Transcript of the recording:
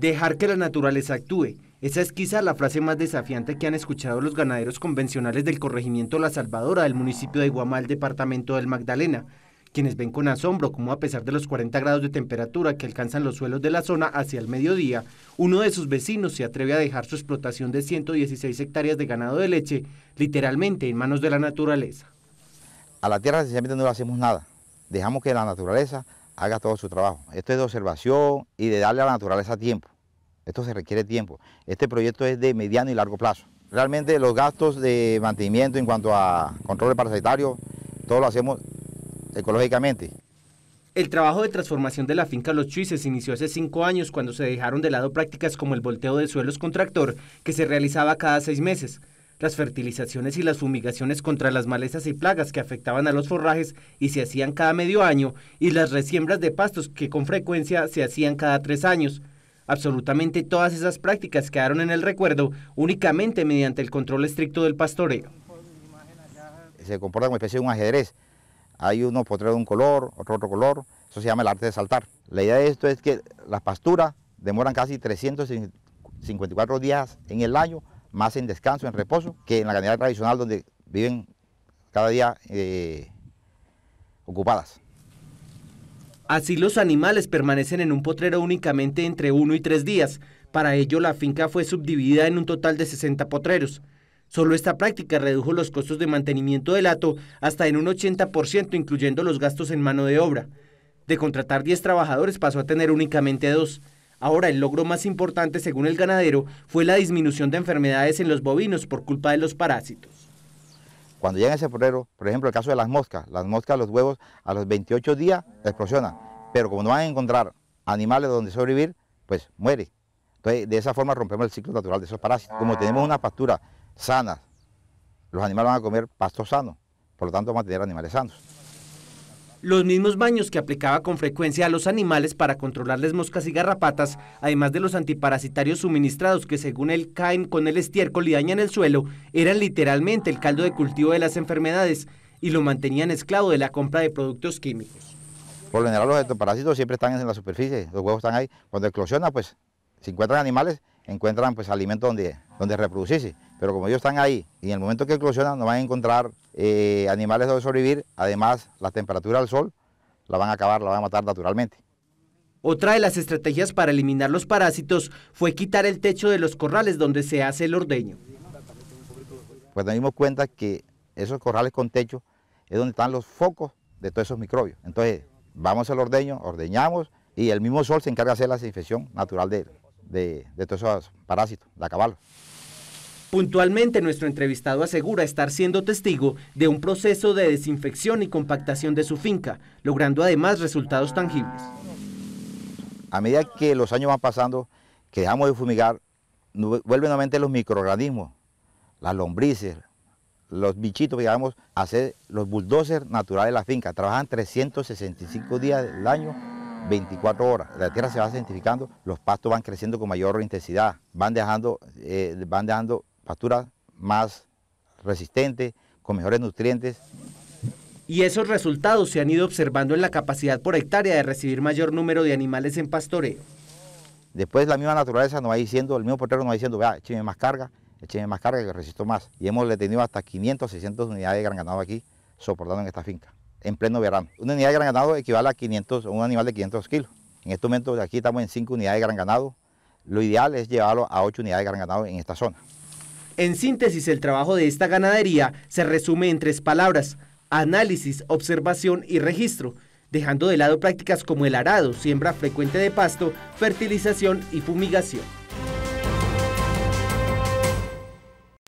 Dejar que la naturaleza actúe. Esa es quizá la frase más desafiante que han escuchado los ganaderos convencionales del corregimiento La Salvadora del municipio de Guamal, departamento del Magdalena, quienes ven con asombro cómo a pesar de los 40 grados de temperatura que alcanzan los suelos de la zona hacia el mediodía, uno de sus vecinos se atreve a dejar su explotación de 116 hectáreas de ganado de leche literalmente en manos de la naturaleza. A la tierra sencillamente no le hacemos nada, dejamos que la naturaleza haga todo su trabajo. Esto es de observación y de darle a la naturaleza tiempo. Esto se requiere tiempo. Este proyecto es de mediano y largo plazo. Realmente los gastos de mantenimiento en cuanto a control parasitario, todo lo hacemos ecológicamente. El trabajo de transformación de la finca Los Chuises inició hace cinco años cuando se dejaron de lado prácticas como el volteo de suelos con tractor, que se realizaba cada seis meses, las fertilizaciones y las fumigaciones contra las malezas y plagas que afectaban a los forrajes y se hacían cada medio año, y las resiembras de pastos que con frecuencia se hacían cada tres años. Absolutamente todas esas prácticas quedaron en el recuerdo únicamente mediante el control estricto del pastoreo. Se comporta como especie de un ajedrez. Hay uno potrero de un color, otro otro color. Eso se llama el arte de saltar. La idea de esto es que las pasturas demoran casi 354 días en el año, más en descanso, en reposo, que en la ganadería tradicional donde viven cada día eh, ocupadas. Así los animales permanecen en un potrero únicamente entre uno y tres días. Para ello la finca fue subdividida en un total de 60 potreros. Solo esta práctica redujo los costos de mantenimiento del ato hasta en un 80%, incluyendo los gastos en mano de obra. De contratar 10 trabajadores pasó a tener únicamente dos. Ahora el logro más importante, según el ganadero, fue la disminución de enfermedades en los bovinos por culpa de los parásitos. Cuando llega ese porero, por ejemplo, el caso de las moscas, las moscas, los huevos, a los 28 días explosionan, pero como no van a encontrar animales donde sobrevivir, pues muere. Entonces, de esa forma rompemos el ciclo natural de esos parásitos. Como tenemos una pastura sana, los animales van a comer pasto sano, por lo tanto, vamos a tener animales sanos. Los mismos baños que aplicaba con frecuencia a los animales para controlarles moscas y garrapatas, además de los antiparasitarios suministrados que según el CAIM con el estiércol y dañan el suelo, eran literalmente el caldo de cultivo de las enfermedades y lo mantenían esclavo de la compra de productos químicos. Por lo general los parásitos siempre están en la superficie, los huevos están ahí. Cuando eclosiona, pues, si encuentran animales, encuentran pues alimento donde, donde reproducirse. Pero como ellos están ahí y en el momento que eclosionan no van a encontrar eh, animales deben sobrevivir, además la temperatura del sol la van a acabar, la van a matar naturalmente. Otra de las estrategias para eliminar los parásitos fue quitar el techo de los corrales donde se hace el ordeño. Pues nos dimos cuenta que esos corrales con techo es donde están los focos de todos esos microbios. Entonces, vamos al ordeño, ordeñamos y el mismo sol se encarga de hacer la desinfección natural de, de todos esos parásitos, de acabarlos. Puntualmente, nuestro entrevistado asegura estar siendo testigo de un proceso de desinfección y compactación de su finca, logrando además resultados tangibles. A medida que los años van pasando, que dejamos de fumigar, vuelven a nuevamente los microorganismos, las lombrices, los bichitos, digamos, hacer los bulldozers naturales de la finca. Trabajan 365 días del año 24 horas. La tierra se va identificando, los pastos van creciendo con mayor intensidad, van dejando, eh, van dejando pastura más resistente, con mejores nutrientes. Y esos resultados se han ido observando en la capacidad por hectárea de recibir mayor número de animales en pastoreo. Después la misma naturaleza nos va diciendo, el mismo portero nos va diciendo, vea, écheme más carga, écheme más carga que resisto más. Y hemos tenido hasta 500, 600 unidades de gran ganado aquí, soportando en esta finca, en pleno verano. Una unidad de gran ganado equivale a 500, un animal de 500 kilos. En este momento aquí estamos en 5 unidades de gran ganado. Lo ideal es llevarlo a 8 unidades de gran ganado en esta zona. En síntesis, el trabajo de esta ganadería se resume en tres palabras, análisis, observación y registro, dejando de lado prácticas como el arado, siembra frecuente de pasto, fertilización y fumigación.